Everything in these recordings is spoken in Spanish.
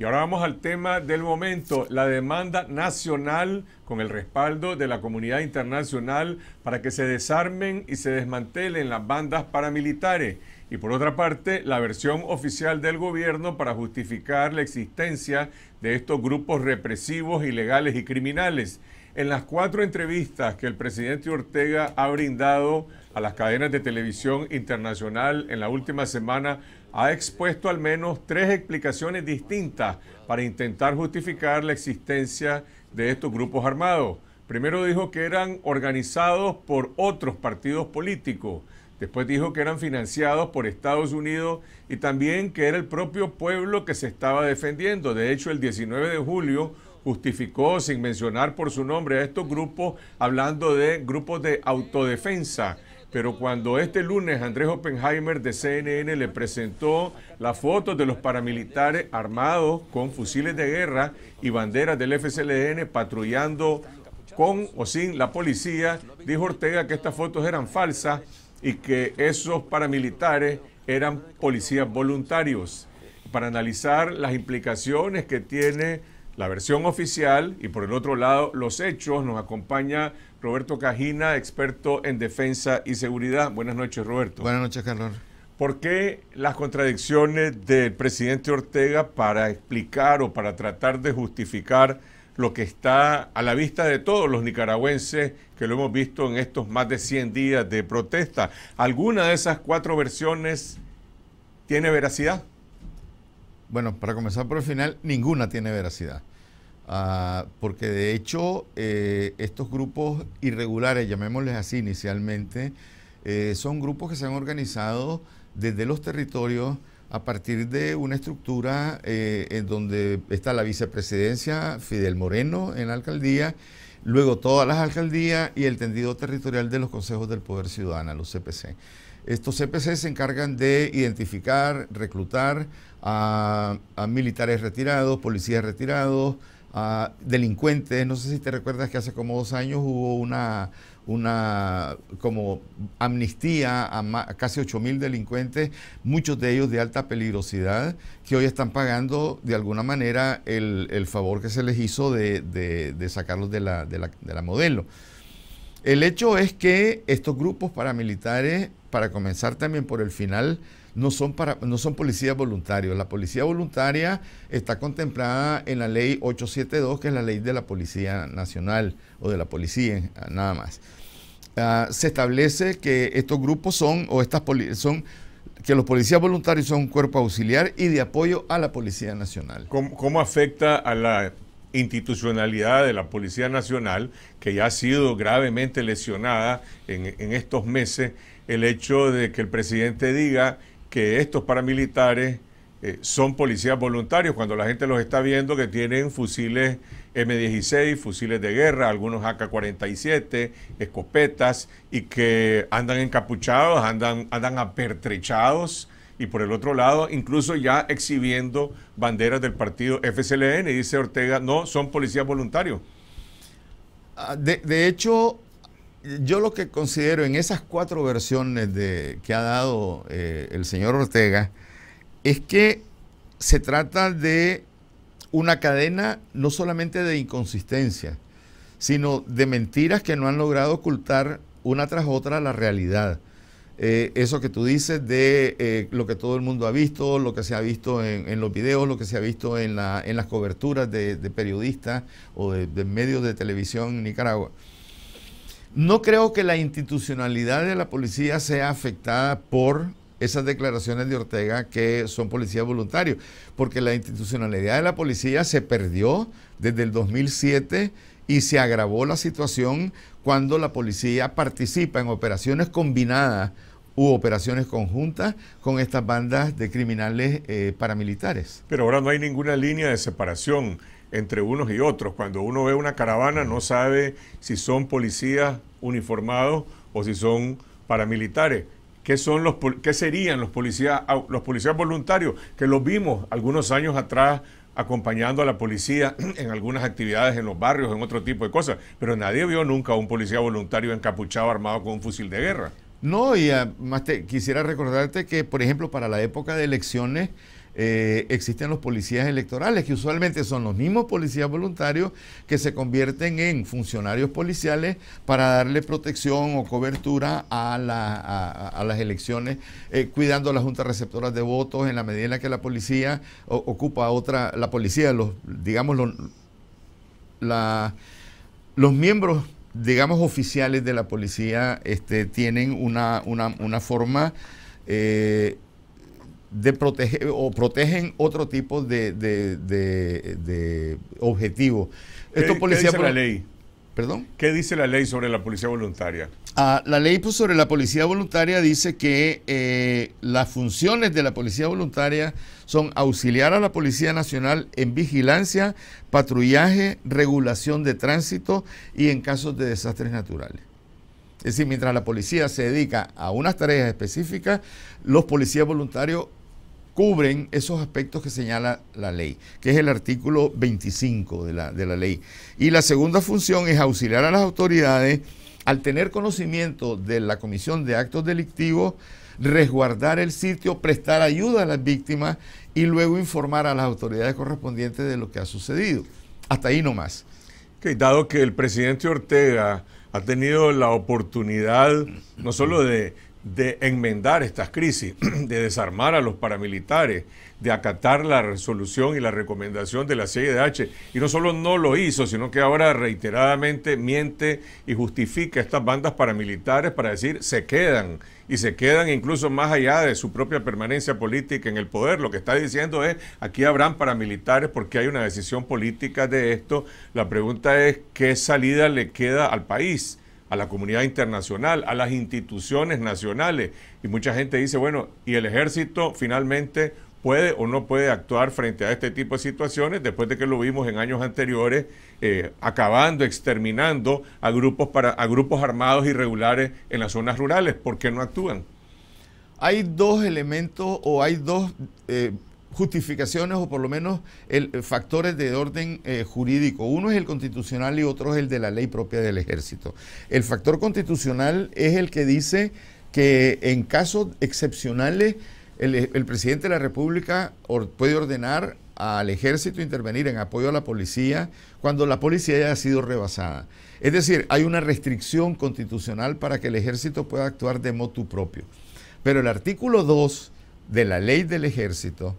Y ahora vamos al tema del momento, la demanda nacional con el respaldo de la comunidad internacional para que se desarmen y se desmantelen las bandas paramilitares. Y por otra parte, la versión oficial del gobierno para justificar la existencia de estos grupos represivos, ilegales y criminales. En las cuatro entrevistas que el presidente Ortega ha brindado a las cadenas de televisión internacional en la última semana, ha expuesto al menos tres explicaciones distintas para intentar justificar la existencia de estos grupos armados. Primero dijo que eran organizados por otros partidos políticos, después dijo que eran financiados por Estados Unidos y también que era el propio pueblo que se estaba defendiendo. De hecho, el 19 de julio justificó sin mencionar por su nombre a estos grupos, hablando de grupos de autodefensa pero cuando este lunes Andrés Oppenheimer de CNN le presentó las fotos de los paramilitares armados con fusiles de guerra y banderas del FCLN patrullando con o sin la policía, dijo Ortega que estas fotos eran falsas y que esos paramilitares eran policías voluntarios. Para analizar las implicaciones que tiene la versión oficial y por el otro lado los hechos. Nos acompaña Roberto Cajina, experto en defensa y seguridad. Buenas noches, Roberto. Buenas noches, Carlos. ¿Por qué las contradicciones del presidente Ortega para explicar o para tratar de justificar lo que está a la vista de todos los nicaragüenses que lo hemos visto en estos más de 100 días de protesta? ¿Alguna de esas cuatro versiones tiene veracidad? Bueno, para comenzar por el final, ninguna tiene veracidad. Ah, porque de hecho eh, estos grupos irregulares, llamémosles así inicialmente, eh, son grupos que se han organizado desde los territorios a partir de una estructura eh, en donde está la vicepresidencia Fidel Moreno en la alcaldía, luego todas las alcaldías y el tendido territorial de los consejos del poder ciudadano, los CPC. Estos CPC se encargan de identificar, reclutar, a, militares retirados, policías retirados, a delincuentes. No sé si te recuerdas que hace como dos años hubo una, una como amnistía a, a casi 8.000 delincuentes, muchos de ellos de alta peligrosidad, que hoy están pagando de alguna manera el, favor que se les hizo de, sacarlos de la, de la modelo. El hecho es que estos grupos paramilitares, para comenzar también por el final, no son, para, no son policías voluntarios. La policía voluntaria está contemplada en la ley 872, que es la ley de la Policía Nacional o de la Policía, nada más. Ah, se establece que estos grupos son, o estas son, que los policías voluntarios son un cuerpo auxiliar y de apoyo a la Policía Nacional. ¿Cómo, afecta a la institucionalidad de la Policía Nacional, que ya ha sido gravemente lesionada en, en estos meses, el hecho de que el presidente diga que estos paramilitares eh, son policías voluntarios cuando la gente los está viendo que tienen fusiles M16, fusiles de guerra, algunos AK-47, escopetas y que andan encapuchados, andan, andan apertrechados y por el otro lado incluso ya exhibiendo banderas del partido FCLN. Y dice Ortega, no, son policías voluntarios. Ah, de hecho, yo lo que considero en esas cuatro versiones que ha dado eh, el señor Ortega es que se trata de una cadena no solamente de inconsistencia, sino de mentiras que no han logrado ocultar una tras otra la realidad. Eh, eso que tú dices de eh, lo que todo el mundo ha visto, lo que se ha visto en, los videos, lo que se ha visto en, las coberturas de, periodistas o de medios de televisión en Nicaragua. No creo que la institucionalidad de la policía sea afectada por esas declaraciones de Ortega que son policías voluntarios, porque la institucionalidad de la policía se perdió desde el 2007 y se agravó la situación cuando la policía participa en operaciones combinadas u operaciones conjuntas con estas bandas de criminales eh, paramilitares. Pero ahora no hay ninguna línea de separación entre unos y otros. Cuando uno ve una caravana no sabe si son policías uniformados o si son paramilitares. ¿Qué, son los, qué serían los policías, ah, los policías voluntarios? Que los vimos algunos años atrás acompañando a la policía en algunas actividades en los barrios, en otro tipo de cosas. Pero nadie vio nunca a un policía voluntario encapuchado armado con un fusil de guerra. No, y además ah, te, quisiera recordarte que, por ejemplo, para la época de elecciones, eh, existen los policías electorales, que usualmente son los mismos policías voluntarios que se convierten en funcionarios policiales para darle protección o cobertura a, las elecciones, eh, cuidando las juntas receptoras de votos en la medida en la que la policía ocupa otra, la policía, los, digamos, los, los miembros digamos, oficiales de la policía este, tienen una, forma eh, de proteger o protegen otro tipo de, de, objetivos. Esto policía ¿qué dice la ley? ¿Perdón? ¿Qué dice la ley sobre la policía voluntaria? Ah, la ley pues, sobre la policía voluntaria dice que eh, las funciones de la policía voluntaria son auxiliar a la Policía Nacional en vigilancia, patrullaje, regulación de tránsito y en casos de desastres naturales. Es decir, mientras la policía se dedica a unas tareas específicas, los policías voluntarios cubren esos aspectos que señala la ley, que es el artículo 25 de la, ley. Y la segunda función es auxiliar a las autoridades al tener conocimiento de la comisión de actos delictivos, resguardar el sitio, prestar ayuda a las víctimas y luego informar a las autoridades correspondientes de lo que ha sucedido. Hasta ahí nomás. Okay, dado que el presidente Ortega ha tenido la oportunidad no solo de de enmendar estas crisis, de desarmar a los paramilitares, de acatar la resolución y la recomendación de la CIDH. Y no solo no lo hizo, sino que ahora reiteradamente miente y justifica estas bandas paramilitares para decir se quedan y se quedan incluso más allá de su propia permanencia política en el poder. Lo que está diciendo es, aquí habrán paramilitares porque hay una decisión política de esto. La pregunta es, ¿qué salida le queda al país? a la comunidad internacional, a las instituciones nacionales. Y mucha gente dice, bueno, ¿y el ejército finalmente puede o no puede actuar frente a este tipo de situaciones después de que lo vimos en años anteriores eh, acabando, exterminando a grupos, grupos armados irregulares en las zonas rurales? ¿Por qué no actúan? Hay dos elementos o hay dos eh, justificaciones o por lo menos el, eh, factores de orden eh, jurídico. Uno es el constitucional y otro es el de la ley propia del ejército. El factor constitucional es el que dice que en casos excepcionales el, eh, presidente de la República puede ordenar al ejército intervenir en apoyo a la policía cuando la policía haya sido rebasada. Es decir, hay una restricción constitucional para que el ejército pueda actuar de modo propio. Pero el artículo 2 de la ley del ejército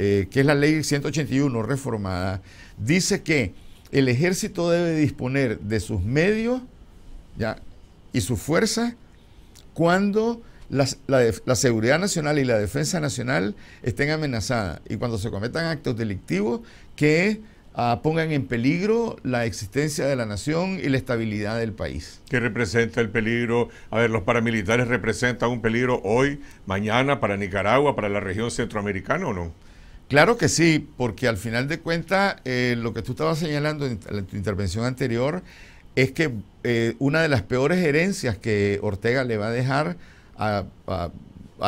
eh, que es la ley 181 reformada, dice que el ejército debe disponer de sus medios ¿ya? y sus fuerzas cuando la, seguridad nacional y la defensa nacional estén amenazadas y cuando se cometan actos delictivos que ah, pongan en peligro la existencia de la nación y la estabilidad del país. ¿Qué representa el peligro? A ver, los paramilitares representan un peligro hoy, mañana, para Nicaragua, para la región centroamericana o no? Claro que sí, porque al final de cuentas, eh, lo que tú estabas señalando en, tu intervención anterior es que eh, una de las peores herencias que Ortega le va a dejar a,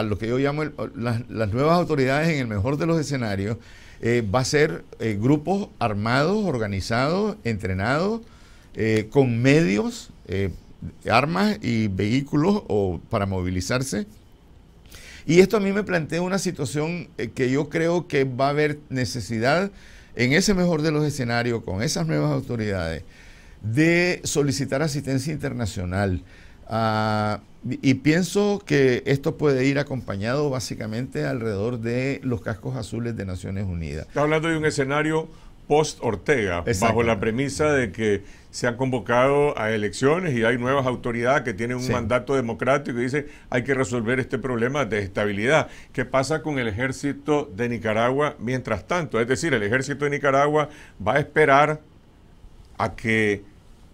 lo que yo llamo las, nuevas autoridades en el mejor de los escenarios eh, va a ser grupos armados, organizados, entrenados, con medios, armas y vehículos o para movilizarse y esto a mí me plantea una situación eh, que yo creo que va a haber necesidad en ese mejor de los escenarios, con esas nuevas autoridades, de solicitar asistencia internacional. Ah, y pienso que esto puede ir acompañado básicamente alrededor de los cascos azules de Naciones Unidas. Está hablando de un escenario post-Ortega, bajo la premisa de que se han convocado a elecciones y hay nuevas autoridades que tienen un mandato democrático y dicen hay que resolver este problema de estabilidad. ¿Qué pasa con el ejército de Nicaragua mientras tanto? Es decir, el ejército de Nicaragua va a esperar a que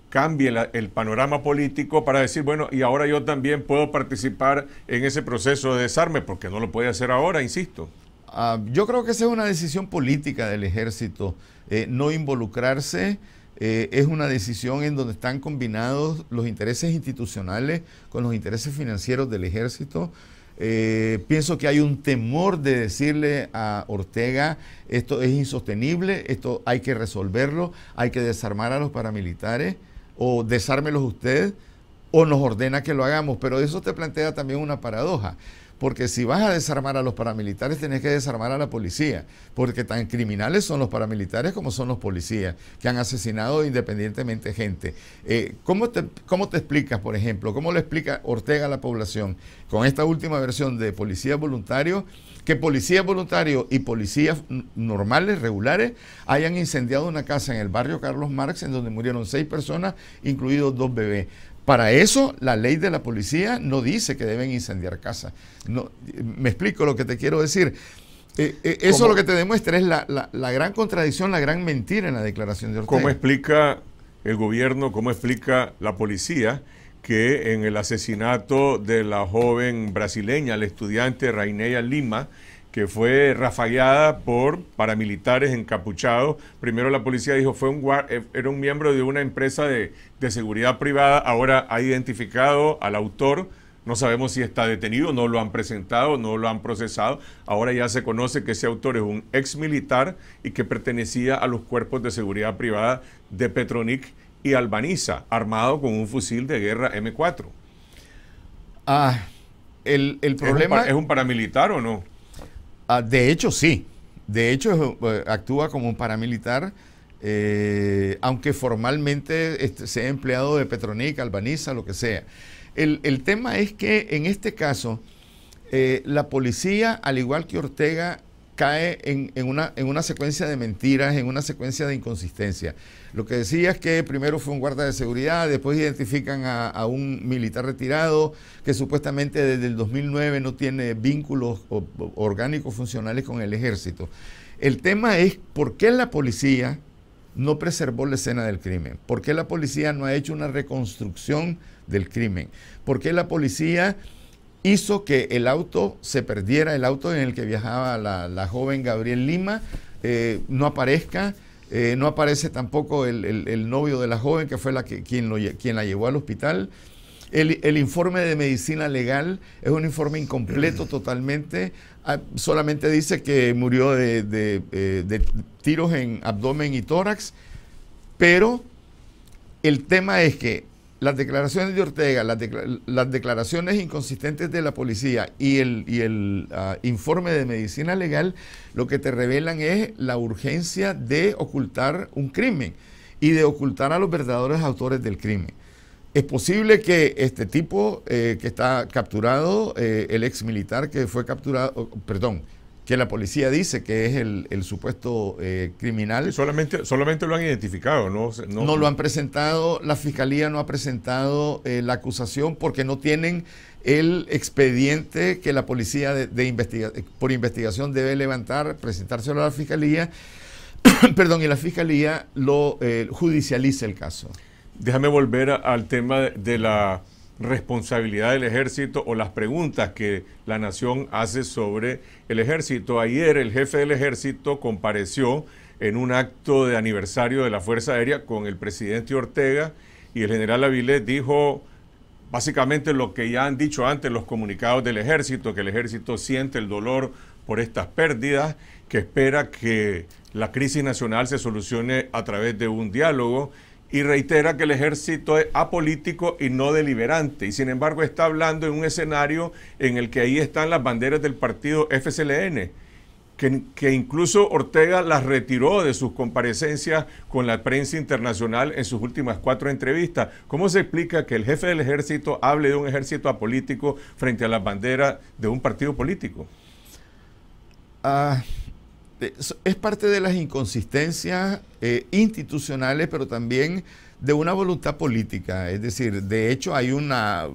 cambie el panorama político para decir, bueno, y ahora yo también puedo participar en ese proceso de desarme, porque no lo puede hacer ahora, insisto. Ah, yo creo que esa es una decisión política del ejército, eh, no involucrarse. Eh, es una decisión en donde están combinados los intereses institucionales con los intereses financieros del ejército. Eh, pienso que hay un temor de decirle a Ortega, esto es insostenible, esto hay que resolverlo, hay que desarmar a los paramilitares o desármelos usted o nos ordena que lo hagamos, pero eso te plantea también una paradoja. Porque si vas a desarmar a los paramilitares, tenés que desarmar a la policía. Porque tan criminales son los paramilitares como son los policías, que han asesinado independientemente gente. Eh, ¿cómo, te, explicas, por ejemplo? ¿Cómo le explica Ortega a la población con esta última versión de policía voluntario? Que policía voluntario y policías normales, regulares, hayan incendiado una casa en el barrio Carlos Marx, en donde murieron seis personas, incluidos dos bebés. Para eso la ley de la policía no dice que deben incendiar casas. No, me explico lo que te quiero decir. Eh, eh, eso lo que te demuestra es la, gran contradicción, la gran mentira en la declaración de Ortega. ¿Cómo explica el gobierno, cómo explica la policía que en el asesinato de la joven brasileña, la estudiante Raineya Lima, que fue rafagueada por paramilitares encapuchados. Primero la policía dijo fue un eh, era un miembro de una empresa de, seguridad privada, ahora ha identificado al autor. No sabemos si está detenido, no lo han presentado, no lo han procesado. Ahora ya se conoce que ese autor es un ex militar y que pertenecía a los cuerpos de seguridad privada de Petronic y Albaniza, armado con un fusil de guerra M4. Ah, el, problema. ¿Es un paramilitar o no? Ah, de hecho, sí. De hecho, eh, actúa como un paramilitar, eh, aunque formalmente este, sea empleado de Petronica, Albaniza, lo que sea. El, tema es que en este caso, eh, la policía, al igual que Ortega, cae en, una, en una secuencia de mentiras, en una secuencia de inconsistencia. Lo que decía es que primero fue un guarda de seguridad, después identifican a, un militar retirado que supuestamente desde el 2009 no tiene vínculos orgánicos funcionales con el ejército. El tema es por qué la policía no preservó la escena del crimen, por qué la policía no ha hecho una reconstrucción del crimen, por qué la policía hizo que el auto se perdiera, el auto en el que viajaba la, joven Gabriel Lima, eh, no aparezca. Eh, no aparece tampoco el, novio de la joven, que fue la quien, la llevó al hospital. El, informe de medicina legal es un informe incompleto totalmente. Ah, solamente dice que murió eh, de, tiros en abdomen y tórax. Pero el tema es que las declaraciones de Ortega, las, declaraciones inconsistentes de la policía y el, y el ah, informe de medicina legal, lo que te revelan es la urgencia de ocultar un crimen y de ocultar a los verdaderos autores del crimen. Es posible que este tipo eh, que está capturado, eh, el ex militar que fue capturado, perdón, que la policía dice que es el, supuesto eh, criminal. Solamente, solamente lo han identificado, ¿no? No, no lo han presentado, la fiscalía no ha presentado eh, la acusación porque no tienen el expediente que la policía de, de por investigación debe levantar, presentárselo a la fiscalía, perdón, y la fiscalía lo judicialice eh, judicializa el caso. Déjame volver al tema de la responsabilidad del ejército o las preguntas que la nación hace sobre el ejército. Ayer el jefe del ejército compareció en un acto de aniversario de la Fuerza Aérea con el presidente Ortega y el general Avilés dijo básicamente lo que ya han dicho antes los comunicados del ejército, que el ejército siente el dolor por estas pérdidas, que espera que la crisis nacional se solucione a través de un diálogo y reitera que el ejército es apolítico y no deliberante. Y sin embargo está hablando en un escenario en el que ahí están las banderas del partido FCLN, que, incluso Ortega las retiró de sus comparecencias con la prensa internacional en sus últimas cuatro entrevistas. ¿Cómo se explica que el jefe del ejército hable de un ejército apolítico frente a las banderas de un partido político? Ah... Este, es parte de las inconsistencias eh, institucionales, pero también de una voluntad política. Es decir, de hecho hay una,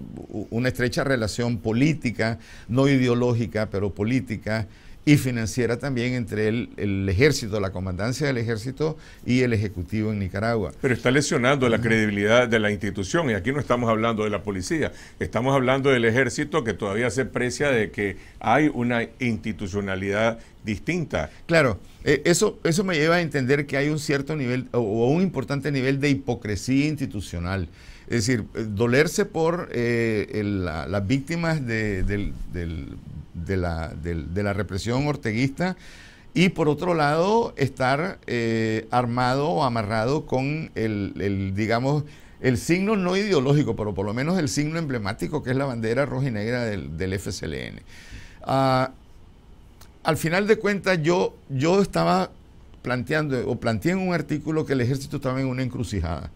una estrecha relación política, no ideológica, pero política y financiera también entre el, el, ejército, la comandancia del ejército y el ejecutivo en Nicaragua. Pero está lesionando la credibilidad de la institución y aquí no estamos hablando de la policía, estamos hablando del ejército que todavía se precia de que hay una institucionalidad distinta. Claro, eh, eso, eso me lleva a entender que hay un cierto nivel o, un importante nivel de hipocresía institucional. Es decir, eh, dolerse por eh, las víctimas de, la, represión orteguista y por otro lado estar armado o amarrado con el, digamos, el signo no ideológico, pero por lo menos el signo emblemático que es la bandera roja y negra del, FCLN. Ah, al final de cuentas yo, yo estaba planteando o planteé en un artículo que el ejército estaba en una encrucijada,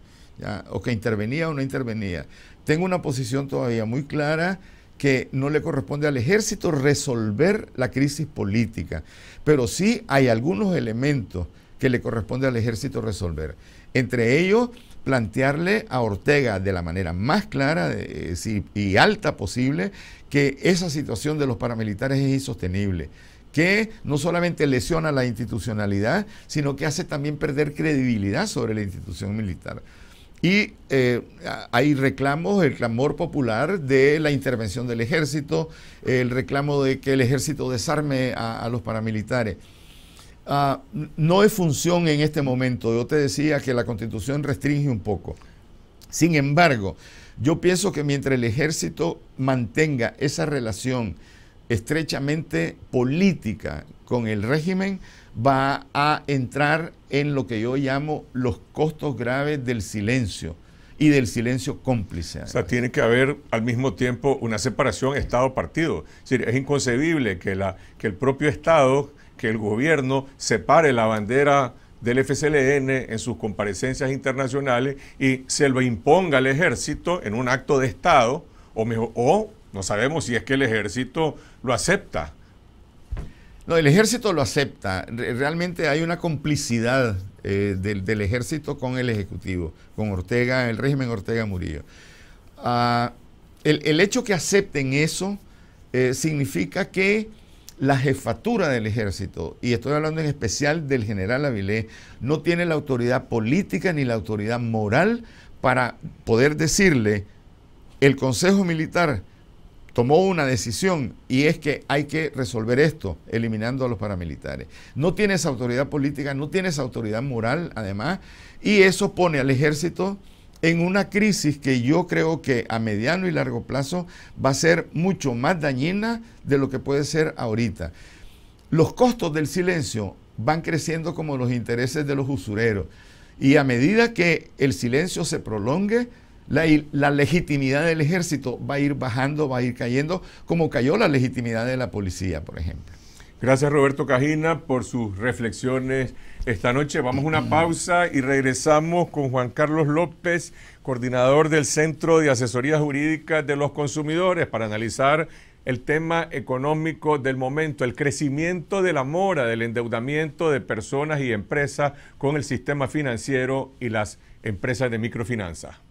o que intervenía o no intervenía. Tengo una posición todavía muy clara que no le corresponde al ejército resolver la crisis política, pero sí hay algunos elementos que le corresponde al ejército resolver. Entre ellos, plantearle a Ortega de la manera más clara eh, y alta posible que esa situación de los paramilitares es insostenible que no solamente lesiona la institucionalidad, sino que hace también perder credibilidad sobre la institución militar. Y eh, hay reclamos, el clamor popular de la intervención del ejército, el reclamo de que el ejército desarme a, los paramilitares. Ah, no es función en este momento, yo te decía que la constitución restringe un poco. Sin embargo, yo pienso que mientras el ejército mantenga esa relación, estrechamente política con el régimen va a entrar en lo que yo llamo los costos graves del silencio y del silencio cómplice. O sea, tiene que haber al mismo tiempo una separación Estado-partido. Es, inconcebible que, la, que el propio Estado, que el gobierno separe la bandera del FCLN en sus comparecencias internacionales y se lo imponga al ejército en un acto de Estado o, mejor, o no sabemos si es que el ejército lo acepta. No, el ejército lo acepta. Realmente hay una complicidad eh, del, ejército con el Ejecutivo, con Ortega, el régimen Ortega Murillo. Ah, el, hecho que acepten eso eh, significa que la jefatura del ejército, y estoy hablando en especial del general Avilés, no tiene la autoridad política ni la autoridad moral para poder decirle el Consejo Militar tomó una decisión y es que hay que resolver esto eliminando a los paramilitares. No tienes autoridad política, no tienes autoridad moral además y eso pone al ejército en una crisis que yo creo que a mediano y largo plazo va a ser mucho más dañina de lo que puede ser ahorita. Los costos del silencio van creciendo como los intereses de los usureros y a medida que el silencio se prolongue, la, legitimidad del ejército va a ir bajando, va a ir cayendo, como cayó la legitimidad de la policía, por ejemplo. Gracias Roberto Cajina por sus reflexiones esta noche. Vamos a una mm. pausa y regresamos con Juan Carlos López, coordinador del Centro de Asesoría Jurídica de los Consumidores, para analizar el tema económico del momento, el crecimiento de la mora, del endeudamiento de personas y empresas con el sistema financiero y las empresas de microfinanzas.